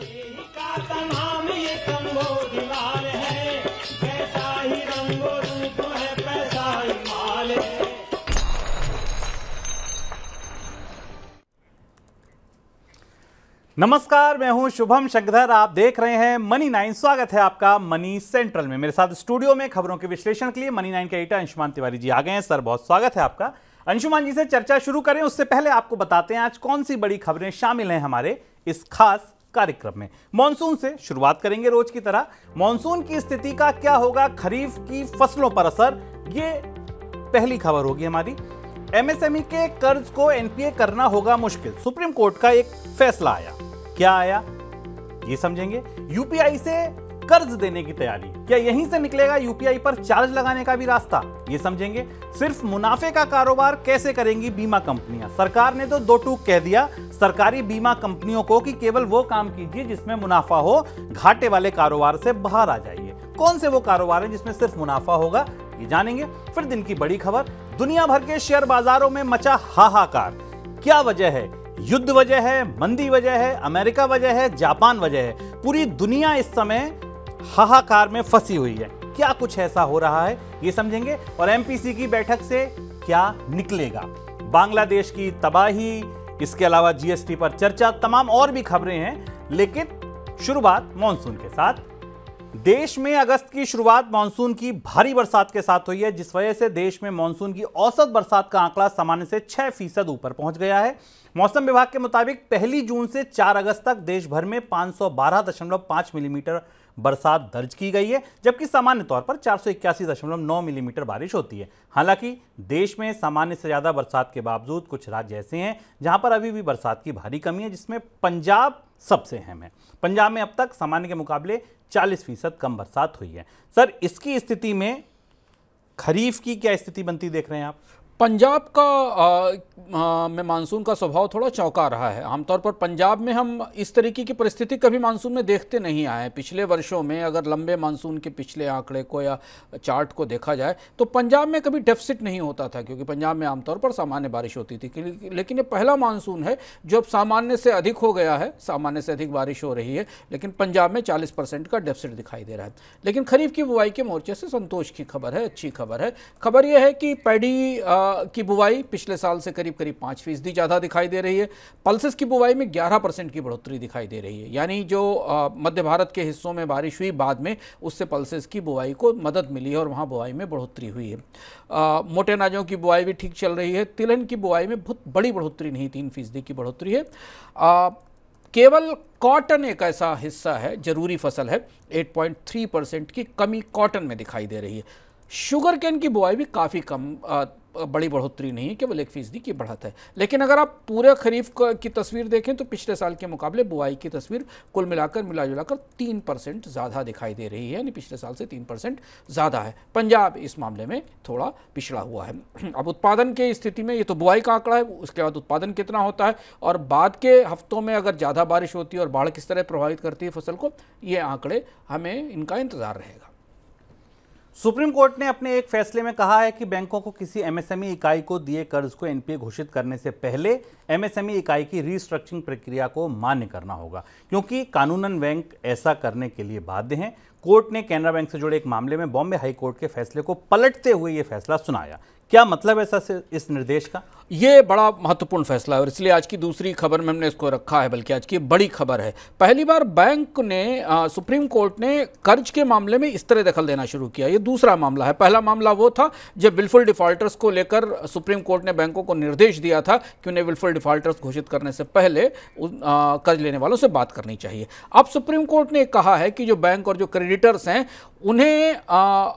नमस्कार मैं हूं शुभम शंकर आप देख रहे हैं मनी नाइन स्वागत है आपका मनी सेंट्रल में मेरे साथ स्टूडियो में खबरों के विश्लेषण के लिए मनी नाइन के एटा अंशुमान तिवारी जी आ गए हैं सर बहुत स्वागत है आपका अंशुमान जी से चर्चा शुरू करें उससे पहले आपको बताते हैं आज कौन सी बड़ी खबरें शामिल हैं हमारे इस खास कार्यक्रम में मॉनसून से शुरुआत करेंगे रोज की तरह मॉनसून की स्थिति का क्या होगा खरीफ की फसलों पर असर ये पहली खबर होगी हमारी एमएसएमई के कर्ज को एनपीए करना होगा मुश्किल सुप्रीम कोर्ट का एक फैसला आया क्या आया ये समझेंगे यूपीआई से कर्ज देने की तैयारी क्या यहीं से निकलेगा यूपीआई पर चार्ज लगाने का भी रास्ता ये समझेंगे सिर्फ मुनाफे का कारोबार कैसे करेंगी बीमा कंपनियां सरकार ने तो दो टूक कह दिया सरकारी बीमा कंपनियों को कि केवल वो काम कीजिए जिसमें मुनाफा हो घाटे वाले कारोबार से बाहर आ जाइए कौन से वो कारोबार है जिसमें सिर्फ मुनाफा होगा ये जानेंगे फिर दिन की बड़ी खबर दुनिया भर के शेयर बाजारों में मचा हाहाकार क्या वजह है युद्ध वजह है मंदी वजह है अमेरिका वजह है जापान वजह है पूरी दुनिया इस समय हाहाकार में फंसी हुई है क्या कुछ ऐसा हो रहा है ये समझेंगे और एमपीसी की बैठक से क्या निकलेगा बांग्लादेश की तबाही इसके अलावा जीएसटी पर चर्चा तमाम और भी खबरें हैं लेकिन शुरुआत मानसून के साथ देश में अगस्त की शुरुआत मानसून की भारी बरसात के साथ हुई है जिस वजह से देश में मानसून की औसत बरसात का आंकड़ा सामान्य से 6 फीसद ऊपर पहुंच गया है मौसम विभाग के मुताबिक पहली जून से 4 अगस्त तक देश भर में 512.5 मिलीमीटर mm बरसात दर्ज की गई है जबकि सामान्य तौर पर चार मिलीमीटर बारिश होती है हालांकि देश में सामान्य से ज़्यादा बरसात के बावजूद कुछ राज्य ऐसे हैं जहाँ पर अभी भी बरसात की भारी कमी है जिसमें पंजाब सबसे अहम है पंजाब में अब तक सामान्य के मुकाबले 40 फीसद कम बरसात हुई है सर इसकी स्थिति में खरीफ की क्या स्थिति बनती देख रहे हैं आप पंजाब का मैं में मानसून का स्वभाव थोड़ा चौंका रहा है आमतौर पर पंजाब में हम इस तरीके की परिस्थिति कभी मानसून में देखते नहीं आए पिछले वर्षों में अगर लंबे मानसून के पिछले आंकड़े को या चार्ट को देखा जाए तो पंजाब में कभी डेफिसिट नहीं होता था क्योंकि पंजाब में आमतौर पर सामान्य बारिश होती थी लेकिन ये पहला मानसून है जो अब सामान्य से अधिक हो गया है सामान्य से अधिक बारिश हो रही है लेकिन पंजाब में चालीस का डेफिसिट दिखाई दे रहा है लेकिन खरीफ की बुआई के मोर्चे से संतोष की खबर है अच्छी खबर है खबर यह है कि पैडी की बुवाई पिछले साल से करीब करीब पाँच फीसदी ज़्यादा दिखाई दे रही है पल्सेस की बुवाई में ग्यारह परसेंट की बढ़ोतरी दिखाई दे रही है यानी जो मध्य भारत के हिस्सों में बारिश हुई बाद में उससे पल्सेस की बुवाई को मदद मिली है और वहाँ बुआई में बढ़ोतरी हुई है आ, मोटे अनाजों की बुआई भी ठीक चल रही है तिलहन की बुआई में बहुत बड़ी बढ़ोतरी नहीं तीन फीसदी की बढ़ोतरी है केवल कॉटन एक ऐसा हिस्सा है जरूरी फसल है 8.3 परसेंट की कमी कॉटन में दिखाई दे रही है शुगर कैन की बुआई भी काफ़ी कम बड़ी बढ़ोतरी नहीं है केवल एक फीसदी की बढ़त है लेकिन अगर आप पूरे खरीफ की तस्वीर देखें तो पिछले साल के मुकाबले बुआई की तस्वीर कुल मिलाकर मिला जुलाकर तीन परसेंट ज़्यादा दिखाई दे रही है यानी पिछले साल से तीन परसेंट ज़्यादा है पंजाब इस मामले में थोड़ा पिछड़ा हुआ है अब उत्पादन की स्थिति में ये तो बुआई का आंकड़ा है उसके बाद उत्पादन कितना होता है और बाद के हफ्तों में अगर ज़्यादा बारिश होती है और बाढ़ किस तरह प्रभावित करती है फसल को ये आंकड़े हमें इनका इंतज़ार रहेगा सुप्रीम कोर्ट ने अपने एक फैसले में कहा है कि बैंकों को किसी एमएसएमई e इकाई को दिए कर्ज को एनपीए घोषित करने से पहले एमएसएमई e इकाई की रीस्ट्रक्चरिंग प्रक्रिया को मान्य करना होगा क्योंकि कानूनन बैंक ऐसा करने के लिए बाध्य हैं कोर्ट ने कैनरा बैंक से जुड़े एक मामले में बॉम्बे हाई कोर्ट के फैसले को पलटते हुए ये फैसला सुनाया क्या मतलब है सर इस निर्देश का ये बड़ा महत्वपूर्ण फैसला है और इसलिए आज की दूसरी खबर में हमने इसको रखा है बल्कि आज की बड़ी खबर है पहली बार बैंक ने आ, सुप्रीम कोर्ट ने कर्ज के मामले में इस तरह दखल देना शुरू किया ये दूसरा मामला है पहला मामला वो था जब विलफुल डिफॉल्टर्स को लेकर सुप्रीम कोर्ट ने बैंकों को निर्देश दिया था कि उन्हें विलफुल डिफॉल्टर्स घोषित करने से पहले कर्ज लेने वालों से बात करनी चाहिए अब सुप्रीम कोर्ट ने कहा है कि जो बैंक और जो क्रेडिट क्रेडिटर्स हैं उन्हें आ,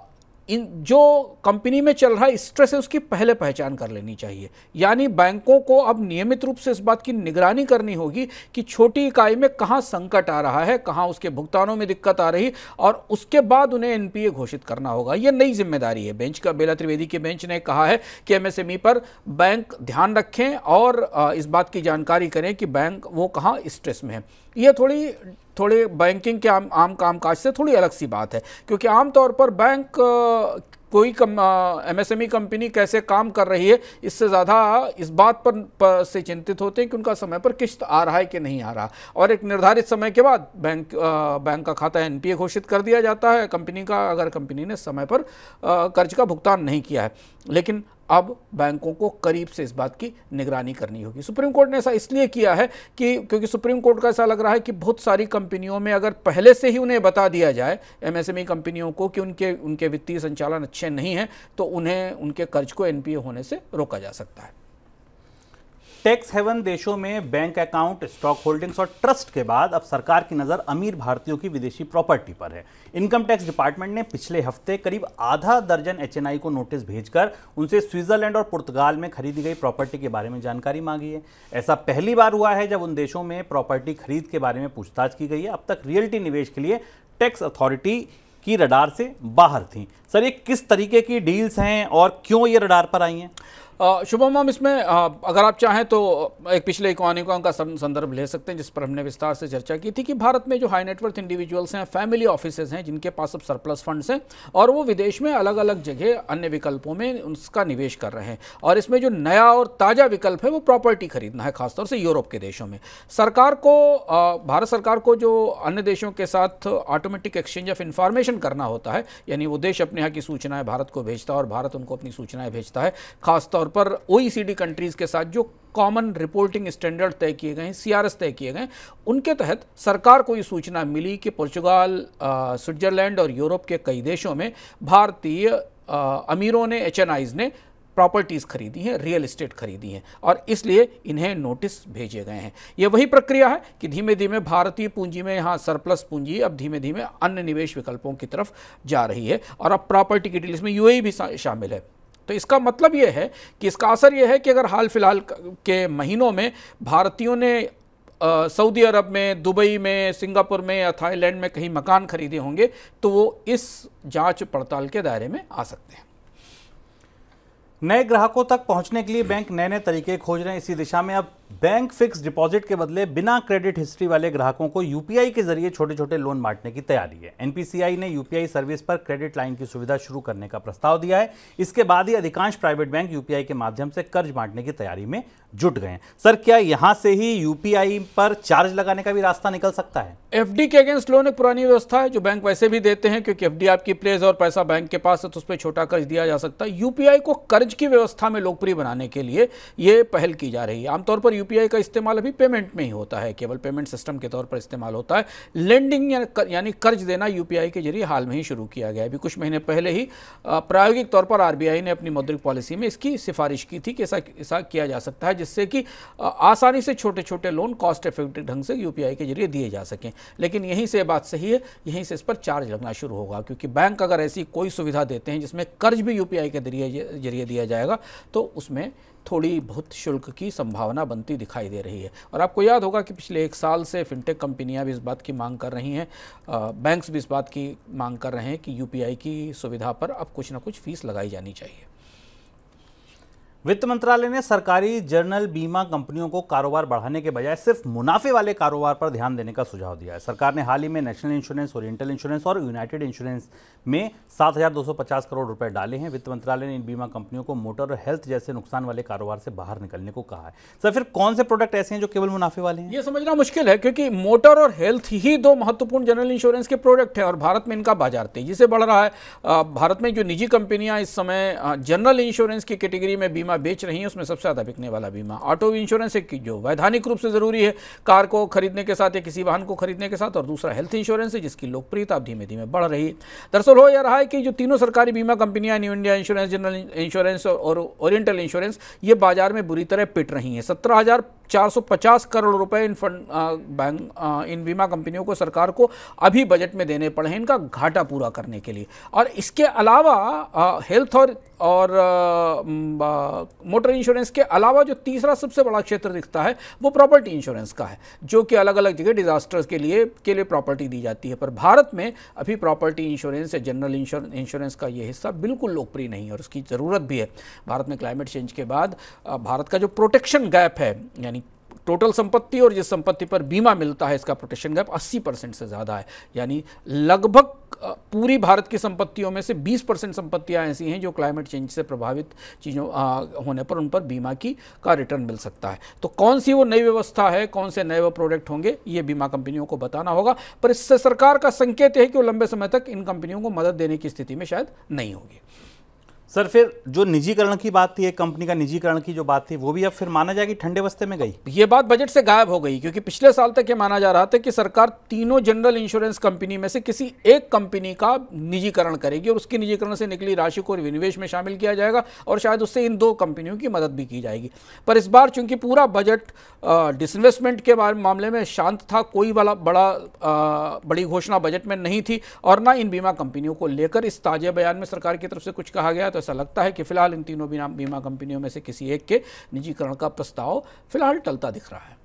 इन जो कंपनी में चल रहा है स्ट्रेस है उसकी पहले पहचान कर लेनी चाहिए यानी बैंकों को अब नियमित रूप से इस बात की निगरानी करनी होगी कि छोटी इकाई में कहाँ संकट आ रहा है कहाँ उसके भुगतानों में दिक्कत आ रही और उसके बाद उन्हें एनपीए घोषित करना होगा यह नई जिम्मेदारी है बेंच का बेला त्रिवेदी के बेंच ने कहा है कि एमएसएमई e पर बैंक ध्यान रखें और इस बात की जानकारी करें कि बैंक वो कहाँ स्ट्रेस में है यह थोड़ी थोड़े बैंकिंग के आम आम कामकाज से थोड़ी अलग सी बात है क्योंकि आमतौर पर बैंक कोई कम एमएसएमई कंपनी e कैसे काम कर रही है इससे ज़्यादा इस बात पर, पर से चिंतित होते हैं कि उनका समय पर किश्त आ रहा है कि नहीं आ रहा और एक निर्धारित समय के बाद बैंक आ, बैंक का खाता एनपीए घोषित कर दिया जाता है कंपनी का अगर कंपनी ने समय पर कर्ज का भुगतान नहीं किया है लेकिन अब बैंकों को करीब से इस बात की निगरानी करनी होगी सुप्रीम कोर्ट ने ऐसा इसलिए किया है कि क्योंकि सुप्रीम कोर्ट का ऐसा लग रहा है कि बहुत सारी कंपनियों में अगर पहले से ही उन्हें बता दिया जाए एमएसएमई कंपनियों को कि उनके उनके वित्तीय संचालन अच्छे नहीं हैं तो उन्हें उनके कर्ज को एनपीए होने से रोका जा सकता है टैक्स हेवन देशों में बैंक अकाउंट स्टॉक होल्डिंग्स और ट्रस्ट के बाद अब सरकार की नज़र अमीर भारतीयों की विदेशी प्रॉपर्टी पर है इनकम टैक्स डिपार्टमेंट ने पिछले हफ्ते करीब आधा दर्जन एचएनआई को नोटिस भेजकर उनसे स्विट्जरलैंड और पुर्तगाल में खरीदी गई प्रॉपर्टी के बारे में जानकारी मांगी है ऐसा पहली बार हुआ है जब उन देशों में प्रॉपर्टी खरीद के बारे में पूछताछ की गई है अब तक रियल्टी निवेश के लिए टैक्स अथॉरिटी की रडार से बाहर थी सर ये किस तरीके की डील्स हैं और क्यों ये रडार पर आई हैं शुभम हम इसमें अगर आप चाहें तो एक पिछले इकोनिकॉन का संदर्भ ले सकते हैं जिस पर हमने विस्तार से चर्चा की थी कि भारत में जो हाई नेटवर्थ इंडिविजुअल्स हैं फैमिली ऑफिसेज हैं जिनके पास अब सरप्लस फंड्स हैं और वो विदेश में अलग अलग जगह अन्य विकल्पों में उसका निवेश कर रहे हैं और इसमें जो नया और ताज़ा विकल्प है वो प्रॉपर्टी खरीदना है खासतौर से यूरोप के देशों में सरकार को भारत सरकार को जो अन्य देशों के साथ ऑटोमेटिक एक्सचेंज ऑफ इन्फॉर्मेशन करना होता है यानी वो देश अपने यहाँ की सूचनाएं भारत को भेजता है और भारत उनको अपनी सूचनाएं भेजता है खासतौर पर ओ कंट्रीज़ के साथ जो कॉमन रिपोर्टिंग स्टैंडर्ड तय किए गए हैं सीआरएस तय किए गए उनके तहत सरकार को ये सूचना मिली कि पुर्तगाल स्विट्जरलैंड और यूरोप के कई देशों में भारतीय अमीरों ने एच ने प्रॉपर्टीज़ खरीदी हैं रियल इस्टेट खरीदी हैं और इसलिए इन्हें नोटिस भेजे गए हैं ये वही प्रक्रिया है कि धीमे धीमे भारतीय पूंजी में यहाँ सरप्लस पूंजी अब धीमे धीमे अन्य निवेश विकल्पों की तरफ जा रही है और अब प्रॉपर्टी की डील इसमें यूएई भी शामिल है तो इसका मतलब ये है कि इसका असर यह है कि अगर हाल फिलहाल के महीनों में भारतीयों ने सऊदी अरब में दुबई में सिंगापुर में या थाईलैंड में कहीं मकान खरीदे होंगे तो वो इस जांच पड़ताल के दायरे में आ सकते हैं नए ग्राहकों तक पहुंचने के लिए बैंक नए नए तरीके खोज रहे हैं इसी दिशा में अब बैंक फिक्स डिपॉजिट के बदले बिना क्रेडिट हिस्ट्री वाले ग्राहकों को यूपीआई के जरिए छोटे छोटे लोन बांटने की तैयारी है एनपीसीआई ने यूपीआई सर्विस पर क्रेडिट लाइन की सुविधा शुरू करने का प्रस्ताव दिया है इसके बाद ही अधिकांश प्राइवेट बैंक यूपीआई के माध्यम से कर्ज बांटने की तैयारी में जुट गए सर क्या यहाँ से ही यूपीआई पर चार्ज लगाने का भी रास्ता निकल सकता है एफ के अगेंस्ट लोन एक पुरानी व्यवस्था है जो बैंक वैसे भी देते हैं क्योंकि एफ आपकी प्लेस और पैसा बैंक के पास है तो उस पर छोटा कर्ज दिया जा सकता है यूपीआई को कर्ज की व्यवस्था में लोकप्रिय बनाने के लिए यह पहल की जा रही है आमतौर पर यू का इस्तेमाल अभी पेमेंट में ही होता है केवल पेमेंट सिस्टम के तौर पर इस्तेमाल होता है लेंडिंग या कर, यानी कर्ज देना यू के जरिए हाल में ही शुरू किया गया अभी कुछ महीने पहले ही प्रायोगिक तौर पर आर ने अपनी मौद्रिक पॉलिसी में इसकी सिफारिश की थी कि ऐसा ऐसा किया जा सकता है जिससे कि आसानी से छोटे छोटे लोन कॉस्ट इफेक्टिव ढंग से यूपीआई के जरिए दिए जा सकें लेकिन यहीं से बात सही है यहीं से इस पर चार्ज लगना शुरू होगा क्योंकि बैंक अगर ऐसी कोई सुविधा देते हैं जिसमें कर्ज भी यूपीआई के जरिए जरिए दिया जाएगा तो उसमें थोड़ी बहुत शुल्क की संभावना बनती दिखाई दे रही है और आपको याद होगा कि पिछले एक साल से फिनटेक कंपनियां भी इस बात की मांग कर रही हैं बैंक्स भी इस बात की मांग कर रहे हैं कि यूपीआई की सुविधा पर अब कुछ ना कुछ फीस लगाई जानी चाहिए वित्त मंत्रालय ने सरकारी जर्नल बीमा कंपनियों को कारोबार बढ़ाने के बजाय सिर्फ मुनाफे वाले कारोबार पर ध्यान देने का सुझाव दिया है सरकार ने हाल ही में नेशनल इंश्योरेंस ओरिएंटल इंश्योरेंस और यूनाइटेड इंश्योरेंस में 7,250 करोड़ रुपए डाले हैं वित्त मंत्रालय ने इन बीमा कंपनियों को मोटर और हेल्थ जैसे नुकसान वाले कारोबार से बाहर निकलने को कहा है सर फिर कौन से प्रोडक्ट ऐसे हैं जो केवल मुनाफे वाले हैं ये समझना मुश्किल है क्योंकि मोटर और हेल्थ ही दो महत्वपूर्ण जनरल इंश्योरेंस के प्रोडक्ट हैं और भारत में इनका बाजार तेजी से बढ़ रहा है भारत में जो निजी कंपनियां इस समय जनरल इंश्योरेंस की कैटेगरी में बीमा बीमा बेच रही हैं उसमें सबसे ज़्यादा बिकने वाला बीमा ऑटो इंश्योरेंस एक जो वैधानिक रूप से ज़रूरी है कार को खरीदने के साथ या किसी वाहन को खरीदने के साथ और दूसरा हेल्थ इंश्योरेंस है जिसकी लोकप्रियता अब धीमे धीमे बढ़ रही है दरअसल हो यह रहा है कि जो तीनों सरकारी बीमा कंपनियां new India insurance general insurance और ओरिएंटल इंश्योरेंस ये बाजार में बुरी तरह पिट रही हैं सत्रह 450 करोड़ रुपए इन फंड बैंक इन बीमा कंपनियों को सरकार को अभी बजट में देने पड़े हैं इनका घाटा पूरा करने के लिए और इसके अलावा हेल्थ और और मोटर इंश्योरेंस के अलावा जो तीसरा सबसे बड़ा क्षेत्र दिखता है वो प्रॉपर्टी इंश्योरेंस का है जो कि अलग अलग जगह डिजास्टर्स के लिए के लिए प्रॉपर्टी दी जाती है पर भारत में अभी प्रॉपर्टी इंश्योरेंस या जनरल इंश्योरेंस का ये हिस्सा बिल्कुल लोकप्रिय नहीं है और उसकी ज़रूरत भी है भारत में क्लाइमेट चेंज के बाद भारत का जो प्रोटेक्शन गैप है यानी टोटल संपत्ति और जिस संपत्ति पर बीमा मिलता है इसका प्रोटेक्शन गैप 80 परसेंट से ज़्यादा है यानी लगभग पूरी भारत की संपत्तियों में से 20 परसेंट संपत्तियाँ ऐसी हैं जो क्लाइमेट चेंज से प्रभावित चीज़ों होने पर उन पर बीमा की का रिटर्न मिल सकता है तो कौन सी वो नई व्यवस्था है कौन से नए वो प्रोडक्ट होंगे ये बीमा कंपनियों को बताना होगा पर इससे सरकार का संकेत है कि वो लंबे समय तक इन कंपनियों को मदद देने की स्थिति में शायद नहीं होगी सर फिर जो निजीकरण की बात थी कंपनी का निजीकरण की जो बात थी वो भी अब फिर माना जाएगी ठंडे बस्ते में गई ये बात बजट से गायब हो गई क्योंकि पिछले साल तक ये माना जा रहा था कि सरकार तीनों जनरल इंश्योरेंस कंपनी में से किसी एक कंपनी का निजीकरण करेगी और उसके निजीकरण से निकली राशि को विनिवेश में शामिल किया जाएगा और शायद उससे इन दो कंपनियों की मदद भी की जाएगी पर इस बार चूंकि पूरा बजट डिसइन्वेस्टमेंट के मामले में शांत था कोई वाला बड़ा बड़ी घोषणा बजट में नहीं थी और ना इन बीमा कंपनियों को लेकर इस ताजे बयान में सरकार की तरफ से कुछ कहा गया ऐसा लगता है कि फिलहाल इन तीनों बीमा कंपनियों में से किसी एक के निजीकरण का प्रस्ताव फिलहाल टलता दिख रहा है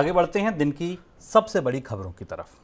आगे बढ़ते हैं दिन की सबसे बड़ी खबरों की तरफ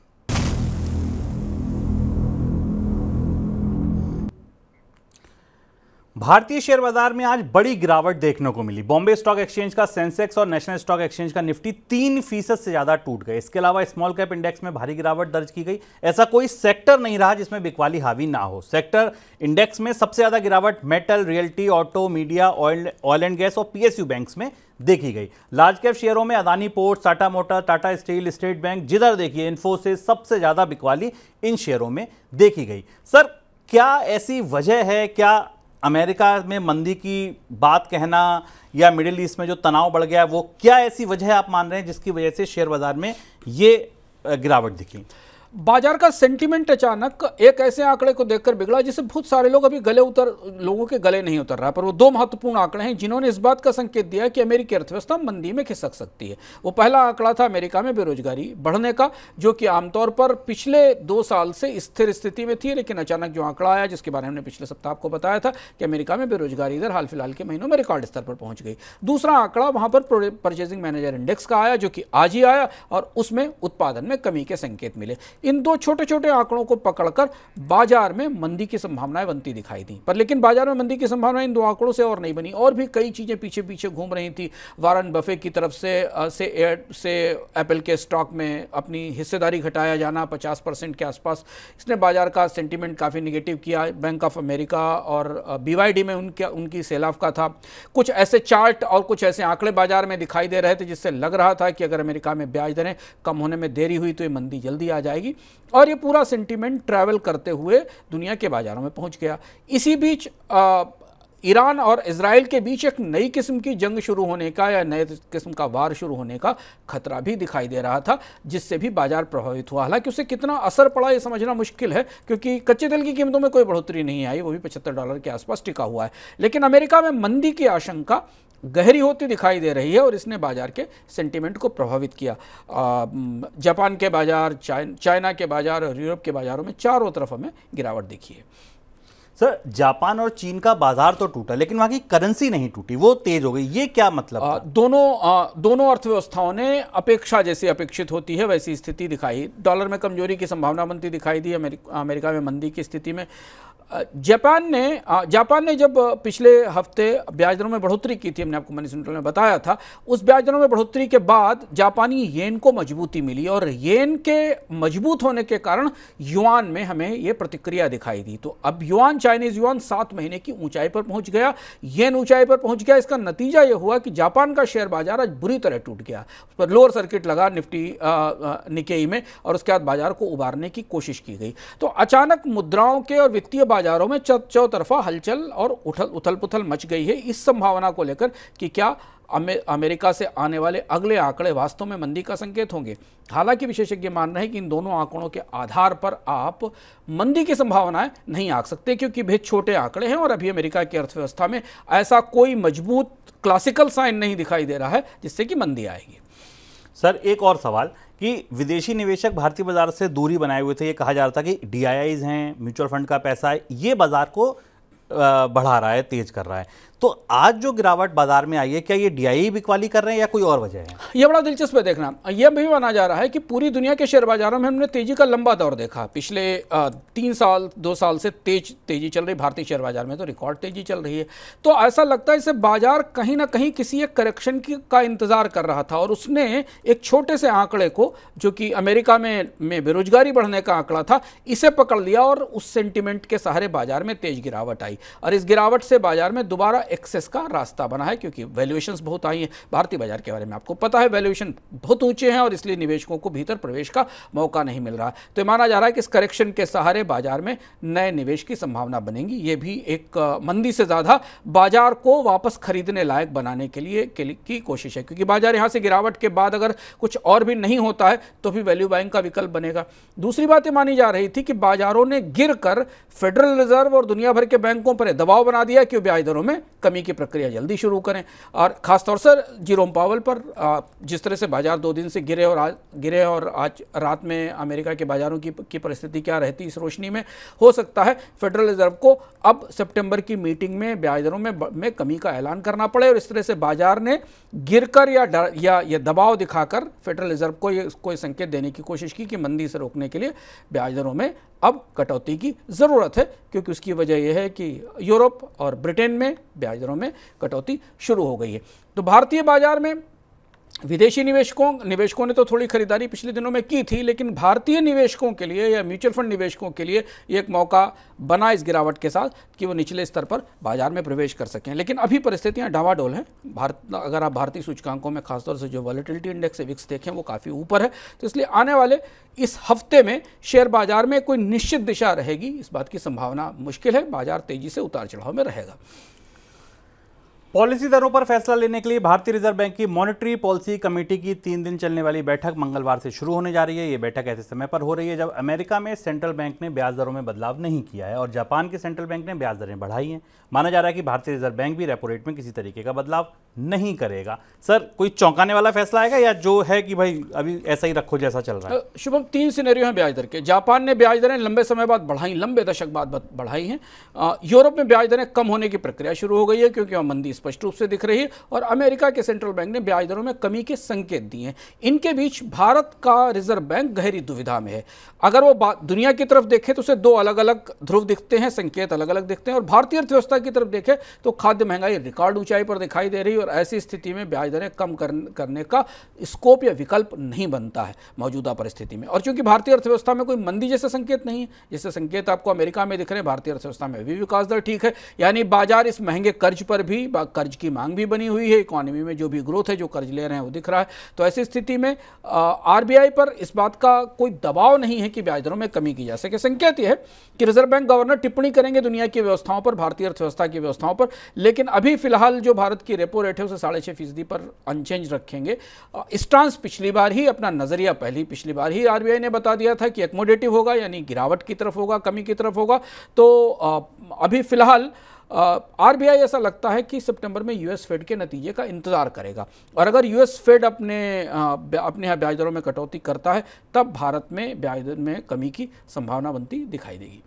भारतीय शेयर बाजार में आज बड़ी गिरावट देखने को मिली बॉम्बे स्टॉक एक्सचेंज का सेंसेक्स और नेशनल स्टॉक एक्सचेंज का निफ्टी तीन फीसद से ज्यादा टूट गए इसके अलावा स्मॉल कैप इंडेक्स में भारी गिरावट दर्ज की गई ऐसा कोई सेक्टर नहीं रहा जिसमें बिकवाली हावी ना हो सेक्टर इंडेक्स में सबसे ज्यादा गिरावट metal realty auto media oil oil and gas और पीएसयू बैंक्स में देखी गई लार्ज कैप शेयरों में Adani port Tata motor Tata steel state bank जिधर देखिए इन्फोसिस सबसे ज्यादा बिकवाली इन शेयरों में देखी गई सर क्या ऐसी वजह है क्या अमेरिका में मंदी की बात कहना या मिडिल ईस्ट में जो तनाव बढ़ गया वो क्या ऐसी वजह आप मान रहे हैं जिसकी वजह से शेयर बाजार में ये गिरावट दिखी बाजार का सेंटीमेंट अचानक एक ऐसे आंकड़े को देखकर बिगड़ा जिससे बहुत सारे लोग अभी गले उतर लोगों के गले नहीं उतर रहा पर वो दो महत्वपूर्ण आंकड़े हैं जिन्होंने इस बात का संकेत दिया कि अमेरिकी अर्थव्यवस्था मंदी में खिसक सकती है वो पहला आंकड़ा था अमेरिका में बेरोजगारी बढ़ने का जो कि आमतौर पर पिछले दो साल से स्थिर स्थिति में थी लेकिन अचानक जो आंकड़ा आया जिसके बारे में पिछले सप्ताह आपको बताया था कि अमेरिका में बेरोजगारी इधर हाल फिलहाल के महीनों में रिकॉर्ड स्तर पर पहुंच गई दूसरा आंकड़ा वहां पर परचेजिंग मैनेजर इंडेक्स का आया जो कि आज ही आया और उसमें उत्पादन में कमी के संकेत मिले इन दो छोटे छोटे आंकड़ों को पकड़कर बाजार में मंदी की संभावनाएं बनती दिखाई दी पर लेकिन बाजार में मंदी की संभावना इन दो आंकड़ों से और नहीं बनी और भी कई चीज़ें पीछे पीछे घूम रही थी वारन बफे की तरफ से से एयर से एप्पल के स्टॉक में अपनी हिस्सेदारी घटाया जाना पचास परसेंट के आसपास इसने बाजार का सेंटिमेंट काफ़ी निगेटिव किया बैंक ऑफ अमेरिका और बीवाईडी में उनका उनकी सैलाफ का था कुछ ऐसे चार्ट और कुछ ऐसे आंकड़े बाजार में दिखाई दे रहे थे जिससे लग रहा था कि अगर अमेरिका में ब्याज दरें कम होने में देरी हुई तो ये मंदी जल्दी आ जाएगी और ये पूरा सेंटीमेंट ट्रैवल करते हुए दुनिया के बाज़ारों में पहुंच गया इसी बीच आ, ईरान और इसराइल के बीच एक नई किस्म की जंग शुरू होने का या नए किस्म का वार शुरू होने का खतरा भी दिखाई दे रहा था जिससे भी बाजार प्रभावित हुआ हालांकि उससे कितना असर पड़ा ये समझना मुश्किल है क्योंकि कच्चे तेल की कीमतों में कोई बढ़ोतरी नहीं आई वो भी पचहत्तर डॉलर के आसपास टिका हुआ है लेकिन अमेरिका में मंदी की आशंका गहरी होती दिखाई दे रही है और इसने बाजार के सेंटिमेंट को प्रभावित किया जापान के बाजार चाइना के बाजार और यूरोप के बाजारों में चारों तरफ हमें गिरावट दिखी है सर जापान और चीन का बाजार तो टूटा लेकिन वहाँ की करेंसी नहीं टूटी वो तेज हो गई ये क्या मतलब आ, दोनों आ, दोनों अर्थव्यवस्थाओं ने अपेक्षा जैसी अपेक्षित होती है वैसी स्थिति दिखाई डॉलर में कमजोरी की संभावना बनती दिखाई दी अमेरिका में मंदी की स्थिति में जापान ने जापान ने जब पिछले हफ्ते ब्याज दरों में बढ़ोतरी की थी हमने आपको मनी सेंट्रल में बताया था उस ब्याज दरों में बढ़ोतरी के बाद जापानी येन को मजबूती मिली और येन के मजबूत होने के कारण युआन में हमें ये प्रतिक्रिया दिखाई दी तो अब युआन चाइनीज युआन सात महीने की ऊंचाई पर पहुंच गया येन ऊंचाई पर पहुंच गया इसका नतीजा यह हुआ कि जापान का शेयर बाजार आज बुरी तरह टूट गया उस पर लोअर सर्किट लगा निफ्टी निकेई में और उसके बाद बाजार को उबारने की कोशिश की गई तो अचानक मुद्राओं के और वित्तीय बाजार बाजारों में चौतरफा हलचल और उठल उथल पुथल मच गई है इस संभावना को लेकर कि क्या अमेरिका से आने वाले अगले आंकड़े वास्तव में मंदी का संकेत होंगे हालांकि विशेषज्ञ मान रहे हैं कि इन दोनों आंकड़ों के आधार पर आप मंदी की संभावनाएं नहीं आ सकते क्योंकि भेद छोटे आंकड़े हैं और अभी अमेरिका की अर्थव्यवस्था में ऐसा कोई मजबूत क्लासिकल साइन नहीं दिखाई दे रहा है जिससे कि मंदी आएगी सर एक और सवाल कि विदेशी निवेशक भारतीय बाजार से दूरी बनाए हुए थे ये कहा जा रहा था कि डी हैं म्यूचुअल फंड का पैसा है ये बाजार को बढ़ा रहा है तेज कर रहा है तो आज जो गिरावट बाजार में आई है क्या ये डीआई बिकवाली e कर रहे हैं या कोई और वजह है ये बड़ा दिलचस्प है देखना यह भी माना जा रहा है कि पूरी दुनिया के शेयर बाजारों में हमने तेजी का लंबा दौर देखा पिछले तीन साल दो साल से तेज तेजी चल रही भारतीय शेयर बाजार में तो रिकॉर्ड तेजी चल रही है तो ऐसा लगता है इसे बाजार कहीं ना कहीं किसी एक करेक्शन की का इंतजार कर रहा था और उसने एक छोटे से आंकड़े को जो कि अमेरिका में में बेरोजगारी बढ़ने का आंकड़ा था इसे पकड़ लिया और उस सेंटिमेंट के सहारे बाजार में तेज गिरावट आई और इस गिरावट से बाजार में दोबारा एक्सेस का रास्ता बना है क्योंकि वैल्यूएशंस बहुत आई हैं भारतीय बाजार के बारे में आपको पता है वैल्यूएशन बहुत ऊंचे हैं और इसलिए निवेशकों को भीतर प्रवेश का मौका नहीं मिल रहा तो माना जा रहा है कि इस करेक्शन के सहारे बाजार में नए निवेश की संभावना बनेगी ये भी एक मंदी से ज़्यादा बाजार को वापस खरीदने लायक बनाने के लिए की कोशिश है क्योंकि बाजार यहाँ से गिरावट के बाद अगर कुछ और भी नहीं होता है तो भी वैल्यू बाइंग का विकल्प बनेगा दूसरी बात मानी जा रही थी कि बाजारों ने गिर फेडरल रिजर्व और दुनिया भर के बैंकों पर दबाव बना दिया कि ब्याज दरों में कमी की प्रक्रिया जल्दी शुरू करें और ख़ासतौर से जीरोम पावल पर जिस तरह से बाजार दो दिन से गिरे और आज गिरे और आज रात में अमेरिका के बाज़ारों की की परिस्थिति क्या रहती इस रोशनी में हो सकता है फेडरल रिजर्व को अब सेप्टेम्बर की मीटिंग में ब्याज दरों में में कमी का ऐलान करना पड़े और इस तरह से बाजार ने गिर कर या डर या दबाव दिखाकर फेडरल रिजर्व को ये कोई संकेत देने की कोशिश की कि मंदी से रोकने के लिए ब्याज दरों में अब कटौती की ज़रूरत है क्योंकि उसकी वजह यह है कि यूरोप और ब्रिटेन में ब्याज दरों में कटौती शुरू हो गई है तो भारतीय बाजार में विदेशी निवेशकों निवेशकों ने तो थोड़ी खरीदारी पिछले दिनों में की थी लेकिन भारतीय निवेशकों के लिए या म्यूचुअल फंड निवेशकों के लिए एक मौका बना इस गिरावट के साथ कि वो निचले स्तर पर बाजार में प्रवेश कर सकें लेकिन अभी परिस्थितियां डावाडोल हैं भारत अगर आप भारतीय सूचकांकों में खासतौर से जो वॉलिटिलिटी इंडेक्स विक्स देखें वो काफ़ी ऊपर है तो इसलिए आने वाले इस हफ्ते में शेयर बाजार में कोई निश्चित दिशा रहेगी इस बात की संभावना मुश्किल है बाजार तेज़ी से उतार चढ़ाव में रहेगा पॉलिसी दरों पर फैसला लेने के लिए भारतीय रिजर्व बैंक की मॉनेटरी पॉलिसी कमेटी की तीन दिन चलने वाली बैठक मंगलवार से शुरू होने जा रही है ये बैठक ऐसे समय पर हो रही है जब अमेरिका में सेंट्रल बैंक ने ब्याज दरों में बदलाव नहीं किया है और जापान के सेंट्रल बैंक ने ब्याज दरें बढ़ाई हैं माना जा रहा है कि भारतीय रिजर्व बैंक भी रेपो रेट में किसी तरीके का बदलाव नहीं करेगा सर कोई चौंकाने वाला फैसला आएगा या जो है कि भाई अभी ऐसा ही रखो जैसा चल रहा है शुभम तीन सिनेरियो हैं ब्याज दर के जापान ने ब्याज दरें लंबे समय बाद बढ़ाई लंबे दशक बाद बढ़ाई हैं यूरोप में ब्याज दरें कम होने की प्रक्रिया शुरू हो गई है क्योंकि वहाँ मंदी स्पष्ट रूप से दिख रही है और अमेरिका के सेंट्रल बैंक ने ब्याज दरों में कमी के संकेत दिए हैं इनके बीच भारत का रिजर्व बैंक गहरी दुविधा में है अगर वो दुनिया की तरफ देखें तो उसे दो अलग अलग ध्रुव दिखते हैं संकेत अलग अलग दिखते हैं और भारतीय अर्थव्यवस्था की तरफ देखें तो खाद्य महंगाई रिकॉर्ड ऊंचाई पर दिखाई दे रही है और ऐसी स्थिति में ब्याज दरें कम करने का स्कोप या विकल्प नहीं बनता है मौजूदा परिस्थिति में और चूंकि भारतीय अर्थव्यवस्था में कोई मंदी जैसे संकेत नहीं है जैसे संकेत आपको अमेरिका में दिख रहे हैं भारतीय अर्थव्यवस्था में भी विकास दर ठीक है यानी बाजार इस महंगे कर्ज पर भी कर्ज की मांग भी बनी हुई है इकोनॉमी में जो भी ग्रोथ है जो कर्ज ले रहे हैं वो दिख रहा है तो ऐसी स्थिति में आरबीआई पर इस बात का कोई दबाव नहीं है कि ब्याज दरों में कमी की जा सके संकेत यह है कि रिजर्व बैंक गवर्नर टिप्पणी करेंगे दुनिया की व्यवस्थाओं पर भारतीय अर्थव्यवस्था की व्यवस्थाओं पर लेकिन अभी फिलहाल जो भारत की रेपो रेट है उसे साढ़े छः फीसदी पर अनचेंज रखेंगे स्टांस पिछली बार ही अपना नजरिया पहली पिछली बार ही आरबीआई ने बता दिया था कि एकोमोडेटिव होगा यानी गिरावट की तरफ होगा कमी की तरफ होगा तो अभी फिलहाल आरबीआई ऐसा लगता है कि सितंबर में यूएस फेड के नतीजे का इंतजार करेगा और अगर यूएस फेड अपने आ, अपने यहाँ ब्याज दरों में कटौती करता है तब भारत में ब्याज दर में कमी की संभावना बनती दिखाई देगी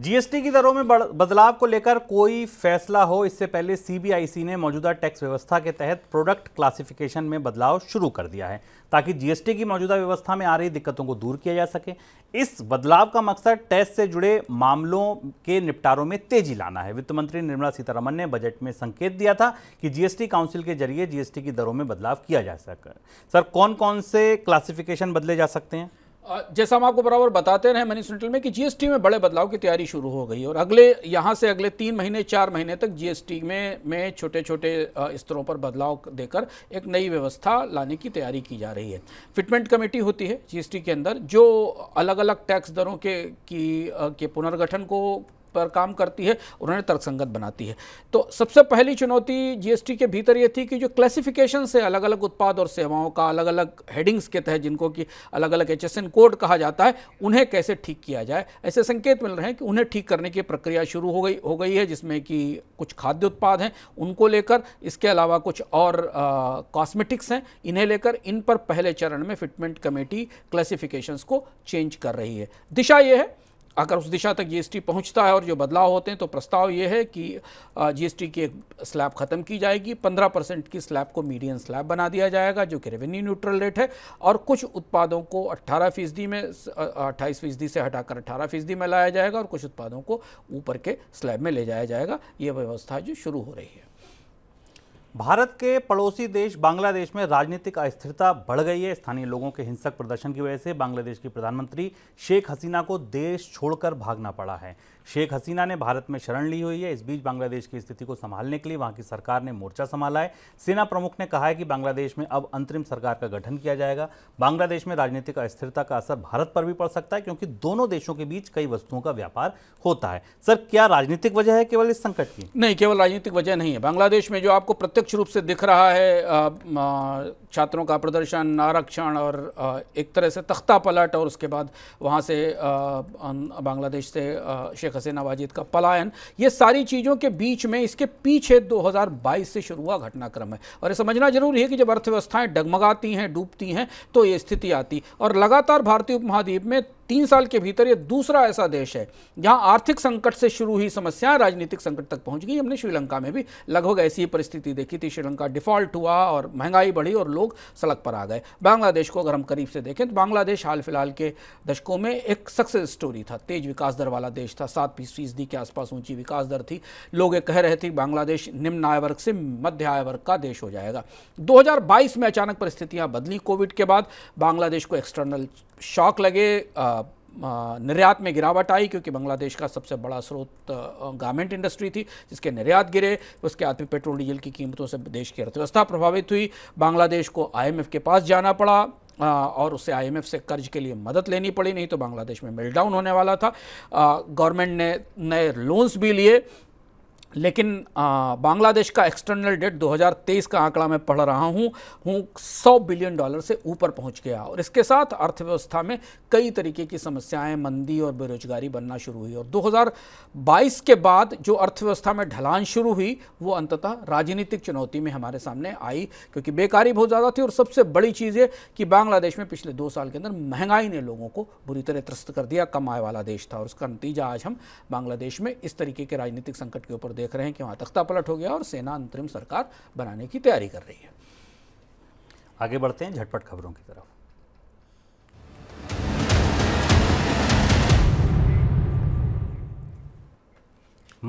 जीएसटी की दरों में बदलाव को लेकर कोई फैसला हो इससे पहले सीबीआईसी ने मौजूदा टैक्स व्यवस्था के तहत प्रोडक्ट क्लासिफिकेशन में बदलाव शुरू कर दिया है ताकि जीएसटी की मौजूदा व्यवस्था में आ रही दिक्कतों को दूर किया जा सके इस बदलाव का मकसद टैक्स से जुड़े मामलों के निपटारों में तेजी लाना है वित्त मंत्री निर्मला सीतारमन ने बजट में संकेत दिया था कि जीएसटी काउंसिल के जरिए जीएसटी की दरों में बदलाव किया जा सके सर कौन कौन से क्लासिफिकेशन बदले जा सकते हैं जैसा हम आपको बराबर बताते रहे मनी सेंट्रल में कि जीएसटी में बड़े बदलाव की तैयारी शुरू हो गई और अगले यहाँ से अगले तीन महीने चार महीने तक जीएसटी में में छोटे छोटे स्तरों पर बदलाव देकर एक नई व्यवस्था लाने की तैयारी की जा रही है फिटमेंट कमेटी होती है जीएसटी के अंदर जो अलग अलग टैक्स दरों के की के पुनर्गठन को पर काम करती है उन्होंने तर्कसंगत बनाती है तो सबसे पहली चुनौती जीएसटी के भीतर ये थी कि जो क्लासिफिकेशन से अलग अलग उत्पाद और सेवाओं का अलग अलग हेडिंग्स के तहत जिनको कि अलग अलग एच कोड कहा जाता है उन्हें कैसे ठीक किया जाए ऐसे संकेत मिल रहे हैं कि उन्हें ठीक करने की प्रक्रिया शुरू हो गई हो गई है जिसमें कि कुछ खाद्य उत्पाद हैं उनको लेकर इसके अलावा कुछ और कॉस्मेटिक्स हैं इन्हें लेकर इन पर पहले चरण में फिटमेंट कमेटी क्लासिफिकेशंस को चेंज कर रही है दिशा यह है अगर उस दिशा तक जीएसटी पहुंचता है और जो बदलाव होते हैं तो प्रस्ताव ये है कि जीएसटी की एक स्लैब ख़त्म की जाएगी 15 परसेंट की स्लैब को मीडियम स्लैब बना दिया जाएगा जो कि रेवेन्यू न्यूट्रल रेट है और कुछ उत्पादों को अट्ठारह फीसदी में अट्ठाईस फीसदी से हटाकर अट्ठारह फीसदी में लाया जाएगा और कुछ उत्पादों को ऊपर के स्लैब में ले जाया जाएगा ये व्यवस्था जो शुरू हो रही है भारत के पड़ोसी देश बांग्लादेश में राजनीतिक अस्थिरता बढ़ गई है स्थानीय लोगों के हिंसक प्रदर्शन की वजह से बांग्लादेश की प्रधानमंत्री शेख हसीना को देश छोड़कर भागना पड़ा है शेख हसीना ने भारत में शरण ली हुई है इस बीच बांग्लादेश की स्थिति को संभालने के लिए वहां की सरकार ने मोर्चा संभाला है सेना प्रमुख ने कहा है कि बांग्लादेश में अब अंतरिम सरकार का गठन किया जाएगा बांग्लादेश में राजनीतिक अस्थिरता का असर भारत पर भी पड़ सकता है क्योंकि दोनों देशों के बीच कई वस्तुओं का व्यापार होता है सर क्या राजनीतिक वजह है केवल इस संकट की नहीं केवल राजनीतिक वजह नहीं है बांग्लादेश में जो आपको प्रत्यक्ष रूप से दिख रहा है छात्रों का प्रदर्शन आरक्षण और एक तरह से तख्ता पलट और उसके बाद वहाँ से अं, बांग्लादेश से शेख शेख हसीना वाजिद का पलायन ये सारी चीज़ों के बीच में इसके पीछे 2022 से शुरू हुआ घटनाक्रम है और ये समझना जरूरी है कि जब अर्थव्यवस्थाएं डगमगाती हैं डूबती हैं तो ये स्थिति आती और लगातार भारतीय उपमहाद्वीप में तीन साल के भीतर यह दूसरा ऐसा देश है जहां आर्थिक संकट से शुरू हुई समस्याएं राजनीतिक संकट तक पहुंच गई हमने श्रीलंका में भी लगभग ऐसी ही परिस्थिति देखी थी श्रीलंका डिफॉल्ट हुआ और महंगाई बढ़ी और लोग सड़क पर आ गए बांग्लादेश को अगर हम करीब से देखें तो बांग्लादेश हाल फिलहाल के दशकों में एक सक्सेस स्टोरी था तेज विकास दर वाला देश था सात फीसदी के आसपास ऊंची विकास दर थी लोग ये कह रहे थे बांग्लादेश निम्न आय वर्ग से मध्य आय वर्ग का देश हो जाएगा दो में अचानक परिस्थितियां बदली कोविड के बाद बांग्लादेश को एक्सटर्नल शॉक लगे आ, निर्यात में गिरावट आई क्योंकि बांग्लादेश का सबसे बड़ा स्रोत गारमेंट इंडस्ट्री थी जिसके निर्यात गिरे उसके बाद में पेट्रोल डीजल की कीमतों से देश की अर्थव्यवस्था प्रभावित हुई बांग्लादेश को आईएमएफ के पास जाना पड़ा और उससे आईएमएफ से कर्ज के लिए मदद लेनी पड़ी नहीं तो बांग्लादेश में मेल्टाउन होने वाला था गवर्नमेंट ने नए लोन्स भी लिए लेकिन बांग्लादेश का एक्सटर्नल डेट 2023 का आंकड़ा मैं पढ़ रहा हूँ हूँ 100 बिलियन डॉलर से ऊपर पहुँच गया और इसके साथ अर्थव्यवस्था में कई तरीके की समस्याएं मंदी और बेरोजगारी बनना शुरू हुई और 2022 के बाद जो अर्थव्यवस्था में ढलान शुरू हुई वो अंततः राजनीतिक चुनौती में हमारे सामने आई क्योंकि बेकारी बहुत ज़्यादा थी और सबसे बड़ी चीज़ ये कि बांग्लादेश में पिछले दो साल के अंदर महंगाई ने लोगों को बुरी तरह त्रस्त कर दिया कम आय वाला देश था और उसका नतीजा आज हम बांग्लादेश में इस तरीके के राजनीतिक संकट के ऊपर देख रहे हैं कि वहां तख्ता पलट हो गया और सेना अंतरिम सरकार बनाने की तैयारी कर रही है आगे बढ़ते हैं झटपट खबरों की तरफ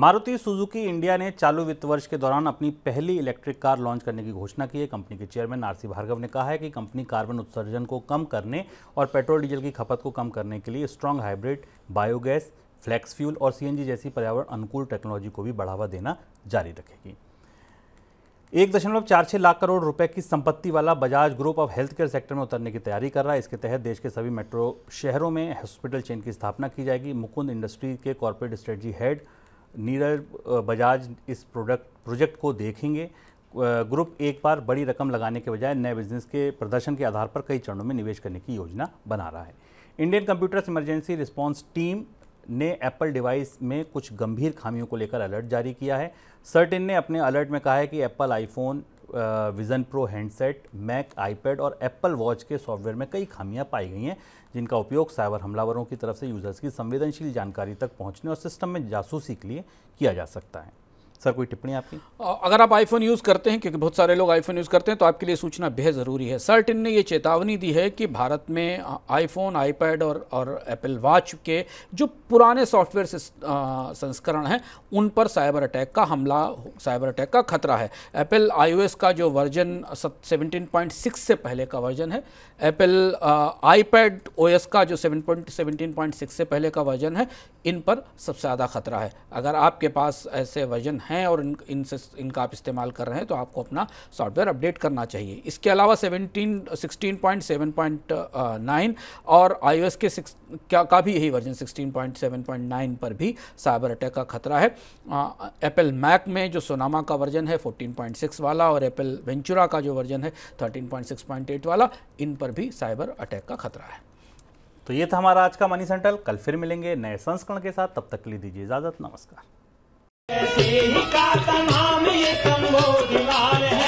मारुति सुजुकी इंडिया ने चालू वित्त वर्ष के दौरान अपनी पहली इलेक्ट्रिक कार लॉन्च करने की घोषणा की है कंपनी के चेयरमैन आरसी भार्गव ने कहा है कि कंपनी कार्बन उत्सर्जन को कम करने और पेट्रोल डीजल की खपत को कम करने के लिए strong hybrid biogas flex fuel और सीएनजी जैसी पर्यावरण अनुकूल टेक्नोलॉजी को भी बढ़ावा देना जारी रखेगी एक दशमलव चार छः लाख करोड़ रुपए की संपत्ति वाला बजाज ग्रुप अब हेल्थ केयर सेक्टर में उतरने की तैयारी कर रहा है इसके तहत देश के सभी मेट्रो शहरों में हॉस्पिटल चेन की स्थापना की जाएगी मुकुंद इंडस्ट्री के corporate strategy head Neeraj Bajaj इस प्रोडक्ट प्रोजेक्ट को देखेंगे ग्रुप एक बार बड़ी रकम लगाने के बजाय नए बिजनेस के प्रदर्शन के आधार पर कई चरणों में निवेश करने की योजना बना रहा है Indian computers emergency response team ने एप्पल डिवाइस में कुछ गंभीर खामियों को लेकर अलर्ट जारी किया है सर्टिन ने अपने अलर्ट में कहा है कि Apple iPhone vision pro handset Mac iPad और एप्पल वॉच के सॉफ्टवेयर में कई खामियां पाई गई हैं जिनका उपयोग साइबर हमलावरों की तरफ से यूज़र्स की संवेदनशील जानकारी तक पहुंचने और सिस्टम में जासूसी के लिए किया जा सकता है सर कोई टिप्पणी आपकी अगर आप आईफोन यूज़ करते हैं क्योंकि बहुत सारे लोग आईफोन यूज़ करते हैं तो आपके लिए सूचना बेहद ज़रूरी है सर्टिन ने यह चेतावनी दी है कि भारत में आईफोन आईपैड और और एप्पल वॉच के जो पुराने सॉफ्टवेयर से संस्करण हैं उन पर साइबर अटैक का हमला साइबर अटैक का खतरा है एप्पल आईओएस का जो वर्जन सेवनटीन से पहले का वर्जन है एप्पल आईपैड ओएस का जो सेवन से पहले का वर्जन है इन पर सबसे ज़्यादा खतरा है अगर आपके पास ऐसे वर्जन हैं और इन इनसे इनका आप इस्तेमाल कर रहे हैं तो आपको अपना सॉफ्टवेयर अपडेट करना चाहिए इसके अलावा 17 16.7.9 और आईओएस के सिक्स क्या का भी यही वर्जन 16.7.9 पर भी साइबर अटैक का खतरा है एप्पल मैक में जो सोनामा का वर्जन है 14.6 वाला और एप्पल वेंचुरा का जो वर्जन है 13.6.8 वाला इन पर भी साइबर अटैक का खतरा है तो ये था हमारा आज का मनी सेंट्रल कल फिर मिलेंगे नए संस्करण के साथ तब तक ले दीजिए इजाज़त नमस्कार ऐसे ही का तमाम ये तंबो दीवार है